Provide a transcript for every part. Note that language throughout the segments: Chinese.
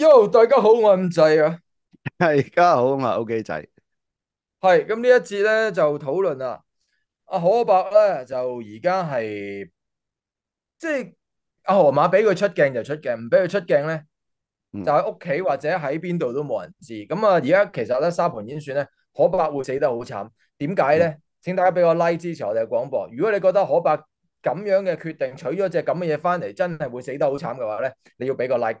Yo，大家好，我系咁滞啊！系，大家好，我系 O K 仔。系，咁呢一节咧就讨论啊，阿可伯咧就而家系，即系阿河马俾佢出镜就出镜，唔俾佢出镜咧就喺屋企或者喺边度都冇人知。咁啊，而家其实咧沙盘演算咧，可伯会死得好惨。点解咧？请大家俾个 like 支持我哋嘅广播。如果你觉得可伯咁样嘅决定，取咗只咁嘅嘢翻嚟，真系会死得好惨嘅话咧，你要俾个 like。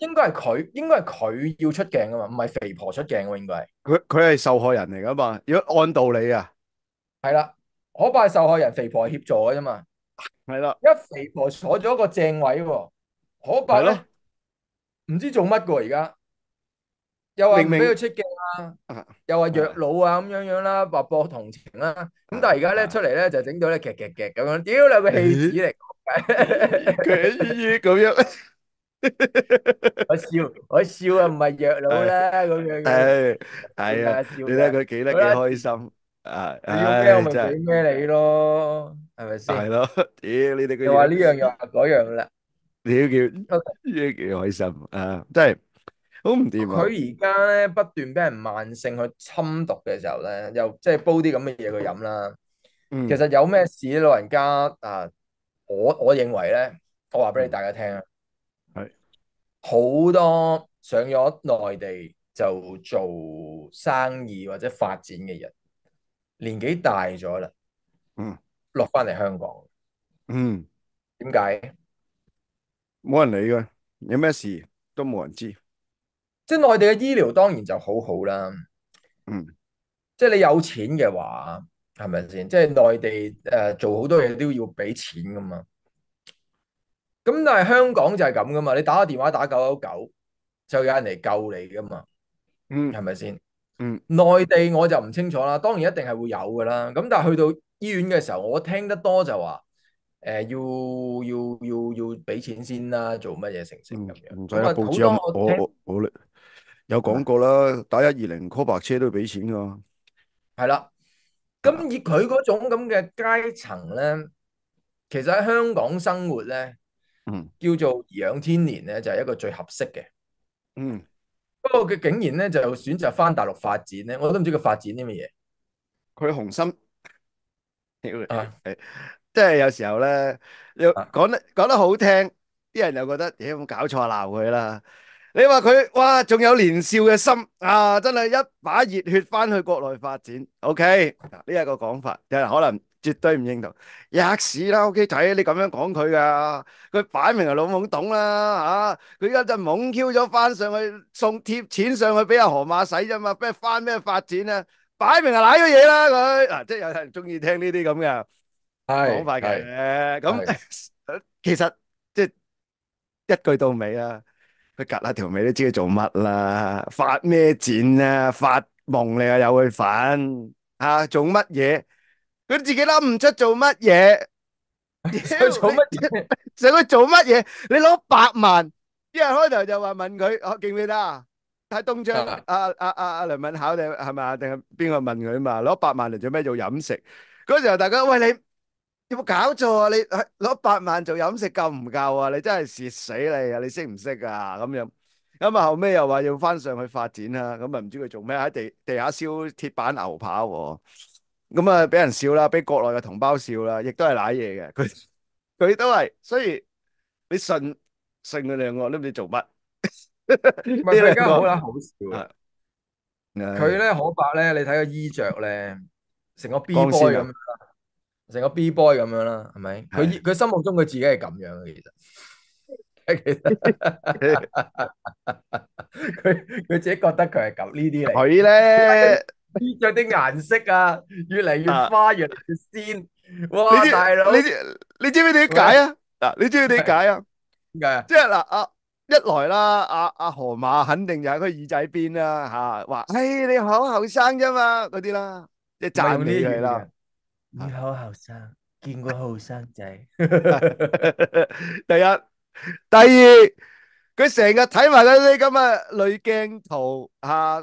应该系佢，应该系佢要出镜噶嘛，唔系肥婆出镜喎，应该系。佢佢系受害人嚟噶嘛？如果按道理啊，系啦，可拜受害人，肥婆系协助嘅啫嘛，系啦。一肥婆坐咗个正位，可怕咧唔知做乜噶而家，又话唔俾佢出镜啊，又话弱脑啊咁样样啦，话播同情啦，咁但系而家咧出嚟咧就整到咧剧剧剧咁，样，丢啦个戏子嚟，鬼咁样。我笑，我笑啊，唔系弱佬啦，咁样嘅系系啊，你睇佢几得几开心啊，哎，真系咩你咯，系咪先系咯？屌你哋个又话呢样又话嗰样啦，屌叫屌叫开心啊，真系好唔掂啊！佢而家咧不断俾人慢性去侵毒嘅时候咧，又即系煲啲咁嘅嘢佢饮啦。其实有咩事，老人家啊，我我认为咧，我话俾你大家听啊。好多上咗內地就做生意或者發展嘅人，年紀大咗啦，嗯，落翻嚟香港，嗯，點解？冇人理嘅，有咩事都冇人知。即系內地嘅醫療當然就好好啦，嗯，即系你有錢嘅話，係咪先？即系內地誒，做好多嘢都要俾錢噶嘛。咁但系香港就系咁噶嘛？你打个电话打九九九，就有人嚟救你噶嘛？嗯，系咪先？嗯，内地我就唔清楚啦。当然一定系会有噶啦。咁但系去到医院嘅时候，我听得多就话，诶，要要要要俾钱先啦，做乜嘢成先咁样？唔使啊，报纸有我我我有讲过啦，打一二零 call 白车都要俾钱噶。系啦，咁以佢嗰种咁嘅阶层咧，其实喺香港生活咧。嗯，叫做仰养天年咧，就系一个最合适嘅。嗯，不过佢竟然咧就选择翻大陆发展咧，我都唔知佢发展啲乜嘢。佢雄心，啊，即系有时候咧，又讲得讲得好听，啲人又觉得有咁搞错闹佢啦。你话佢哇，仲有年少嘅心啊，真系一把热血翻去国内发展。OK，呢一个讲法又可能。绝对唔认同，吔屎啦！屋企仔，你咁样讲佢噶，佢摆明系老懵懂啦吓！佢而家就懵 Q 咗翻上去，送贴钱上去俾阿河马使啫嘛？咩翻咩发展啊？摆明系濑咗嘢啦！佢啊，即系有人中意听呢啲咁嘅讲快嘅。咁 其实即系一句到尾啊，佢隔下条尾都知佢做乜啦，发咩展啊，发梦你啊，有佢份吓，做乜嘢？佢自己谂唔出做乜嘢，做乜嘢？想佢做乜嘢？你攞百万，一系开头就话问佢，我记得啊，喺东张阿阿阿阿梁敏考定系啊？定系边个问佢啊嘛？攞百万嚟做咩做饮食？嗰时候大家喂你有冇搞错啊？你攞百万做饮食够唔够啊？你真系蚀死你啊！你识唔识啊？咁样咁啊后屘又话要翻上去发展啦，咁啊唔知佢做咩喺地地下烧铁板牛排喎？咁啊，俾人笑啦，俾国内嘅同胞笑啦，亦都系濑嘢嘅。佢 佢都系，所以你信信佢两个都唔知做乜。唔系佢而家好啦，好笑。佢咧可白咧，你睇个衣着咧，成个 B boy 咁，成个 B boy 咁样啦，系咪？佢佢心目中佢自己系咁样嘅，其实。其 实。佢佢自己觉得佢系咁呢啲嚟。佢咧。着啲颜色啊，越嚟越花，越嚟越鲜。哇，大佬，你你知唔知点解啊？嗱，你知唔知点解啊？点解啊？即系嗱，阿一来啦，阿阿河马肯定就喺佢耳仔边啦，吓话：，唉，你好后生啫嘛，嗰啲啦，即系站起嚟啦，你好后生，见过后生仔。第一、第二，佢成日睇埋嗰啲咁嘅滤镜图，吓。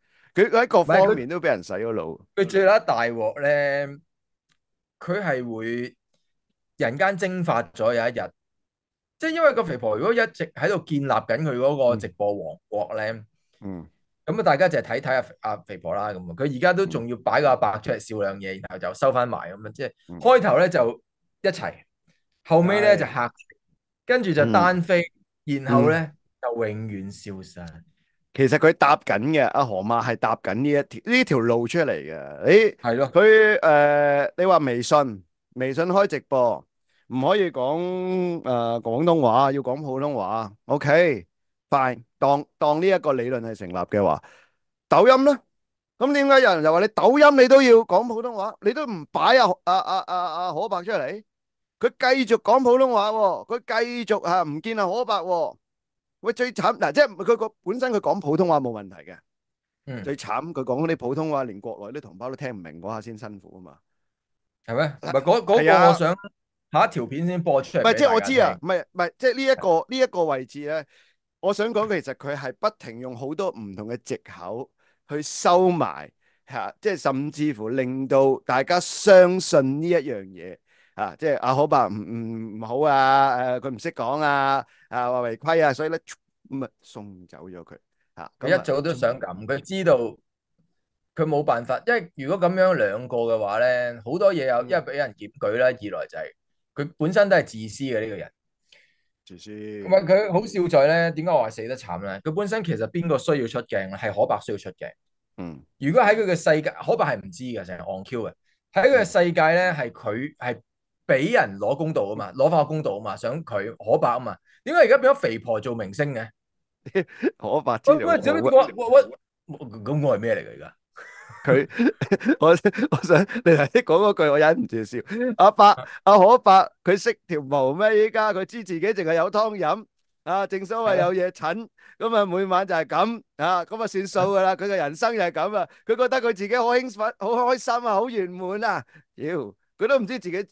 佢喺各方面都俾人洗咗脑。佢最一大镬咧，佢系会人间蒸发咗有一日，即系因为个肥婆如果一直喺度建立紧佢嗰个直播王国咧，嗯，咁啊大家就系睇睇阿阿肥婆啦咁啊，佢而家都仲要摆个阿伯出嚟笑两嘢，然后就收翻埋咁啊，即系开头咧就一齐，后尾咧就吓，跟住就单飞，然后咧就永远消失。其实佢搭紧嘅，阿何伯系搭紧呢一条呢条路出嚟嘅。诶，系咯，佢诶，你话微信，微信开直播唔可以讲诶广东话，要讲普通话。OK，拜，当当呢一个理论系成立嘅话，抖音咧，咁点解有人就话你抖音你都要讲普通话，你都唔摆阿阿阿阿阿可伯出嚟？佢继续讲普通话喎，佢继续吓唔见阿可伯喎。喂，最慘嗱，即係佢个本身佢講普通話冇問題嘅，最慘佢講啲普通話，連國內啲同胞都聽唔明嗰下先辛苦啊嘛，係咩？唔係嗰嗰個我想下一條片先播出嚟。唔係即係我知啊，唔係唔系即係呢一個呢一个位置咧，我想講其實佢係不停用好多唔同嘅藉口去收埋，吓，即係甚至乎令到大家相信呢一樣嘢。啊，即系阿可伯唔唔唔好啊！诶，佢唔识讲啊，啊话违规啊，所以咧咁啊送走咗佢。吓，佢一早都想咁，佢知道佢冇办法，因为如果咁样两个嘅话咧，好多嘢有，一系俾人检举啦，二来就系佢本身都系自私嘅呢个人。自私。唔系佢好笑在咧，点解我话死得惨咧？佢本身其实边个需要出镜咧？系可伯需要出镜。嗯。如果喺佢嘅世界，可伯系唔知嘅，成日 on Q 嘅。喺佢嘅世界咧，系佢系。俾人攞公道啊嘛，攞翻个公道啊嘛，想佢可白啊嘛？点解而家变咗肥婆做明星嘅 可白？咁我系咩嚟噶而家？佢 我我想你头先讲嗰句，我忍唔住笑。阿伯阿可白，佢识条毛咩？依家佢知自己净系有汤饮啊！正所谓有嘢衬，咁啊每晚就系咁啊，咁啊算数噶啦！佢嘅人生就系咁啊！佢觉得佢自己好兴奋、好开心啊、好圆满啊！妖，佢都唔知自己。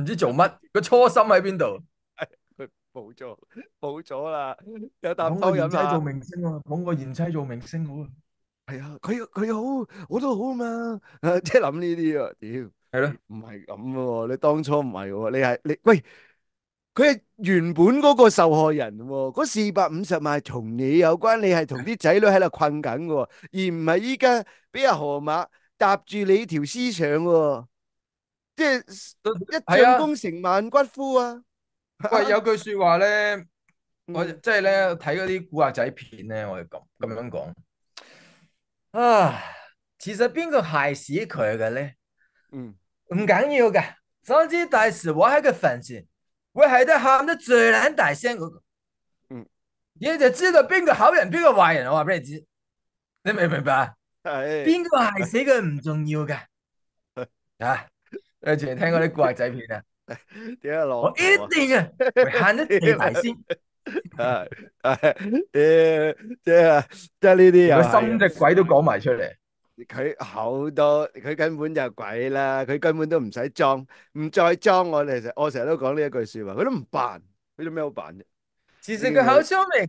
唔知做乜，个初心喺边度？佢冇咗，冇咗啦，有啖汤饮啦。做明星啊！捧个贤妻做明星好啊！系啊，佢佢好，我都好啊嘛！即系谂呢啲啊，屌！系咯，唔系咁噶，喎，你当初唔系喎，你系你喂，佢系原本嗰个受害人喎，嗰四百五十万同你有关，你系同啲仔女喺度困紧噶，而唔系依家俾阿河马搭住你条思想喎。即系一将功成万骨枯啊！喂，有句说话咧，我即系咧睇嗰啲古惑仔片咧，我哋咁咁样讲啊。其实边个害死佢嘅咧？嗯，唔紧要嘅，总之大时我喺个坟前，我系得喊得最难大声。嗯，你就知道边个好人边个坏人。我话俾你知，你明唔明白系边 个害死佢唔重要嘅 啊？你前系听嗰啲怪仔片啊？点解攞？我一定啊，行 得地埋先。诶诶，即系即系呢啲又。心只鬼都讲埋出嚟。佢好多，佢根本就鬼啦。佢根本都唔使装，唔再装。我哋成我成日都讲呢一句说话，佢都唔扮，佢都咩好扮啫。其实佢好聪明。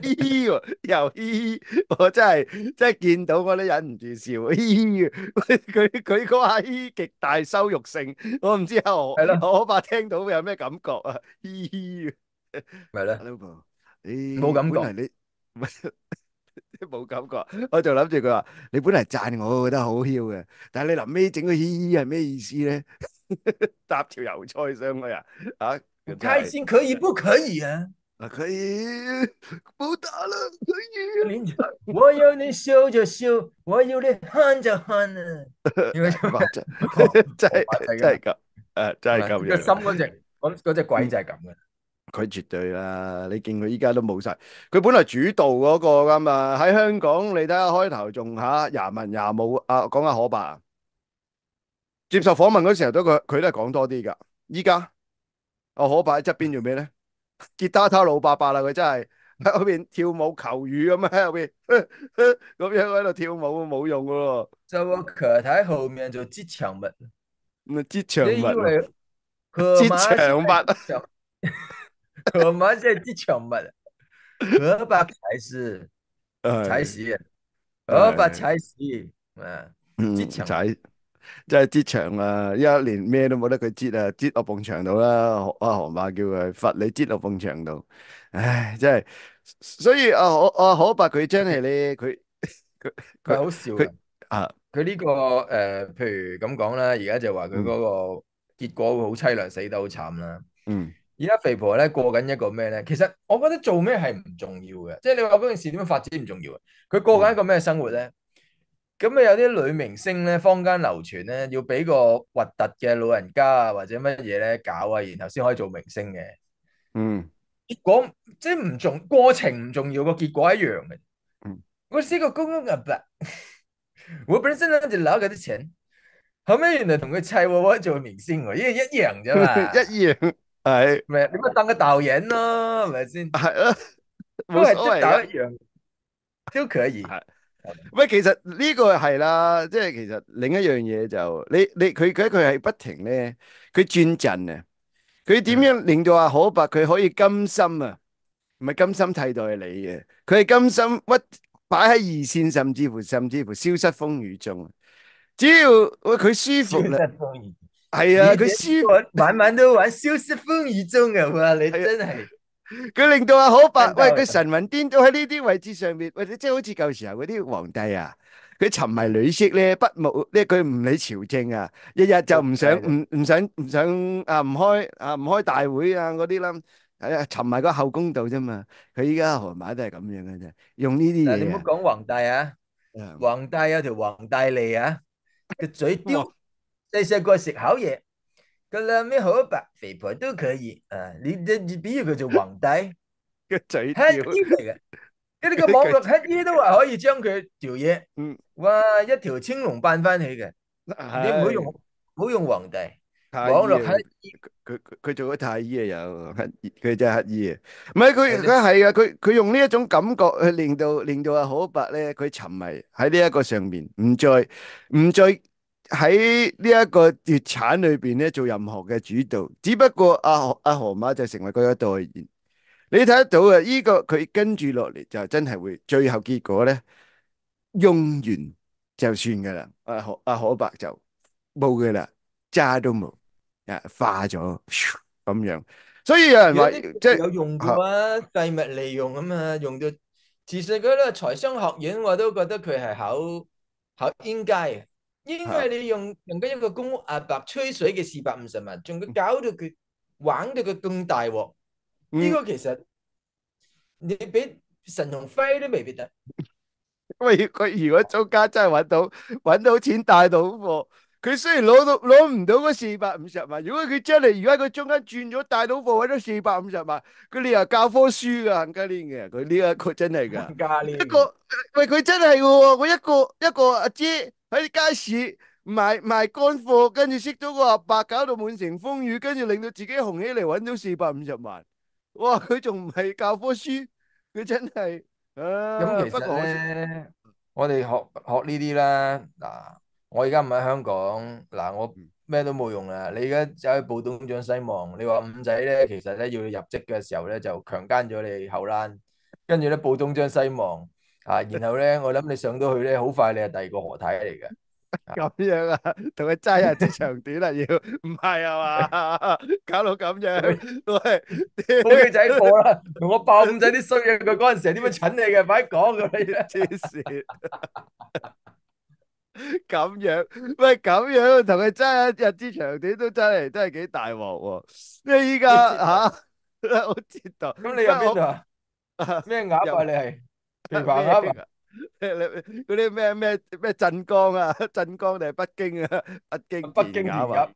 咦？又咦？我真系真系见到我都忍唔住笑。咦？佢佢个嘻姨极大羞辱性，我唔知系何，我怕听到佢有咩感觉啊？咦？咪你冇感觉。你 冇感觉，我就谂住佢话你本嚟赞我，我觉得好嚣嘅，但系你临尾整个咦系咩意思咧？搭条油菜上去啊？啊，开心可以不可以啊？可以不打了，可以。我有你笑就笑，我有你喊就喊啊！真真真系真系咁，诶，真系咁样。个心嗰只，嗰嗰只鬼就系咁嘅。佢绝对啦，你见佢依家都冇晒。佢本嚟主导嗰个噶嘛，喺香港你睇下开头仲吓廿文廿武啊，讲下可把接受访问嗰时候，都佢佢都系讲多啲噶。依家阿可把喺侧边做咩咧？吉他他老伯伯啦，佢真系喺嗰边跳舞求雨咁喺后边，咁样喺度跳舞冇用噶。周克泰好命做织长物，咪织长物咯。织长物。长物。长物即系织长物啦。长 物才是，才是，长物才是，嗯，织长物。即系折墙啊！一年咩都冇得佢折啊，折落埲墙度啦。阿河马叫佢罚你折落埲墙度。唉，真系。所以阿阿可伯佢真系咧，佢佢佢好笑嘅。啊，佢呢个诶，譬如咁讲啦，而家就话佢嗰个结果会好凄凉，死得好惨啦。嗯。而家肥婆咧过紧一个咩咧？其实我觉得做咩系唔重要嘅，即系你话嗰件事点样发展唔重要嘅。佢过紧一个咩生活咧？咁啊，有啲女明星咧，坊间流传咧，要俾个核突嘅老人家啊，或者乜嘢咧搞啊，然后先可以做明星嘅。嗯，结果即系唔重过程唔重要，个结果一样嘅。嗯，我試過公公啊，伯，我本身谂住攞佢啲钱，后尾原来同佢砌喎做明星，一一样啫嘛，一样系，咪？你咪当个导演咯，系咪先？系啊，都系都一样，都可以。喂，其实呢个系啦，即系其实另一样嘢就你你佢佢佢系不停咧，佢转阵啊，佢点样令到阿可伯佢可以甘心啊？唔系甘心替代你嘅，佢系甘心屈摆喺二线，甚至乎甚至乎消失风雨中。只要喂佢舒服啦，系啊，佢舒服，晚晚都玩消失风雨中嘅话，你真系～佢令到阿好白喂！佢神魂颠倒喺呢啲位置上面，喂，即系好似旧时候嗰啲皇帝啊，佢沉迷女色咧，不务即佢唔理朝政啊，日日就唔想唔唔想唔想啊唔开啊唔开大会啊嗰啲啦，系啊沉迷个后宫度啫嘛。佢依家河马都系咁样嘅啫，用呢啲嘢。你唔好讲皇帝啊，皇帝有条皇帝嚟啊，个嘴 刁，细细个食口嘢。个两咩可白肥婆都可以啊！你即系比如佢做皇帝 个嘴，乞衣嚟噶，咁呢个网 络乞衣都话可以将佢条嘢，嗯，哇一条青龙扮翻起嘅，你唔好用唔好用皇帝网络乞衣，佢佢做咗太医啊有，佢真系乞衣啊，唔系佢佢系啊，佢佢用呢一种感觉去令到令到阿可伯咧，佢沉迷喺呢一个上面，唔再唔再。喺呢一個月產裏边咧做任何嘅主導，只不過阿阿河馬就成為嗰個代言。你睇得到嘅，依個佢跟住落嚟就真係會最後結果咧，用完就算噶啦。阿阿可伯就冇噶啦，渣都冇，啊化咗咁樣。所以有人話即系有用嘅話，废物利用啊嘛，用到其實嗰個財商學院我都覺得佢係考考冤家。因为你用用紧一个公阿伯吹水嘅四百五十万，仲要搞到佢玩到佢更大镬，呢个其实你俾神同辉都未必得。喂，佢如果中间真系搵到搵到钱大到货，佢虽然攞到攞唔到嗰四百五十万，如果佢真系而家佢中间转咗大到货，搵到四百五十万，佢你又教科书噶，家呢嘅佢呢一个真系噶。加呢一个喂佢真系喎，佢一个一个阿姐。喺街市卖卖干货，跟住识咗个阿伯，搞到满城风雨，跟住令到自己红起嚟，搵到四百五十万，哇！佢仲唔系教科书？佢真系啊！咁其实咧，我哋学学呢啲啦。嗱，我而家唔喺香港，嗱，我咩都冇用啊。你而家走去报东张西望，你话五仔咧，其实咧要入职嘅时候咧就强奸咗你后栏，跟住咧报东张西望。啊，然后咧，我谂你上到去咧，好快你系第二个何太嚟嘅。咁样啊，同佢争一日长短啊，要唔系啊嘛？搞到咁样，喂，好女仔过啦，同我爆五仔啲衰嘢，佢嗰阵时系点样蠢你嘅？快讲佢啦，黐线！咁样，喂，咁样同佢争一日之长短都真系真系几大镬喎！系依家吓，我知道。咁你又边度啊？咩鸭啊？你系？平凡啊！嗰啲咩咩咩镇江啊，镇江定系北京啊？北京北田鸭系啊，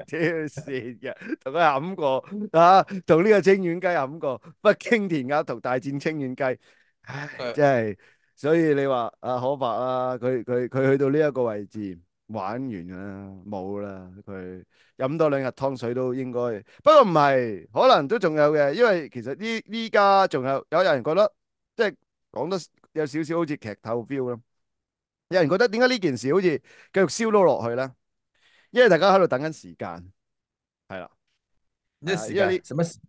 黐线嘅，同佢冚过啊，同呢个清远鸡冚过，北京田鸭同大战清远鸡，唉，真系。所以你话阿可发啊，佢佢佢去到呢一个位置玩完啦，冇啦，佢饮多两日汤水都应该。不过唔系，可能都仲有嘅，因为其实呢呢家仲有有有人觉得。即系讲得有少少好似剧透 feel 咯，有人觉得点解呢件事好似继续烧都落去咧？因为大家喺度等紧时间，系啦，因为啲什么时间？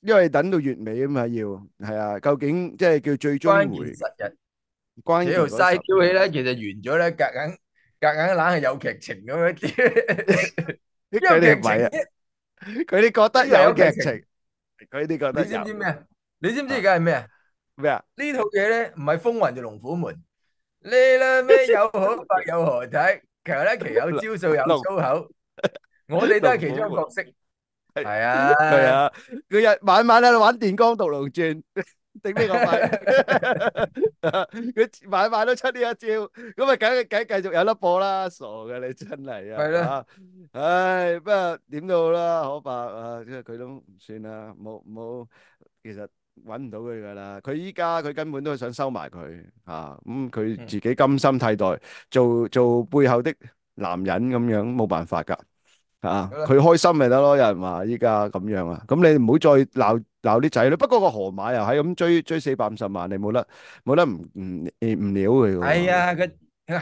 因为等到月尾啊嘛，要系啊，究竟即系叫最终回？关键十日，关键嗰时候。度晒烧咧，其实完咗咧，夹硬夹硬硬系有剧情咁样啲。因为剧情，佢哋觉得有剧情，佢哋觉得有。你知唔知咩？你知唔知而家系咩？咩啊？呢套嘢咧唔系风云就龙虎门呢啦。咩 有好白有何睇？其实咧，其有招数有粗口，我哋都系其中角色。系啊，系啊，佢日晚晚喺度玩《电光独龙转，顶 呢个肺！佢 晚晚都出呢一招，咁啊，梗梗继续有得播啦。傻嘅你真系啊！系啊，唉，不过点都好啦，好白啊，即系佢都唔算啦，冇冇，其实。揾唔到佢噶啦，佢依家佢根本都想收埋佢啊，咁佢自己甘心替代做做背后的男人咁样，冇办法噶啊，佢开心咪得咯。有人话依家咁样啊，咁你唔好再闹闹啲仔女，不过个河马又系咁追追四百五十万，你冇得冇得唔唔唔了佢嘅。系啊，佢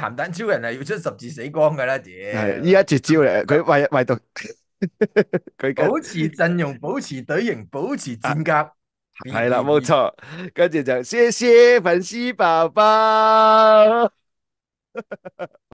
咸蛋超人系要出十字死光噶啦，姐。系依绝招嚟，佢唯唯独佢保持阵容，保持队形，保持战甲。系啦，冇错，跟住就，谢谢粉丝宝宝。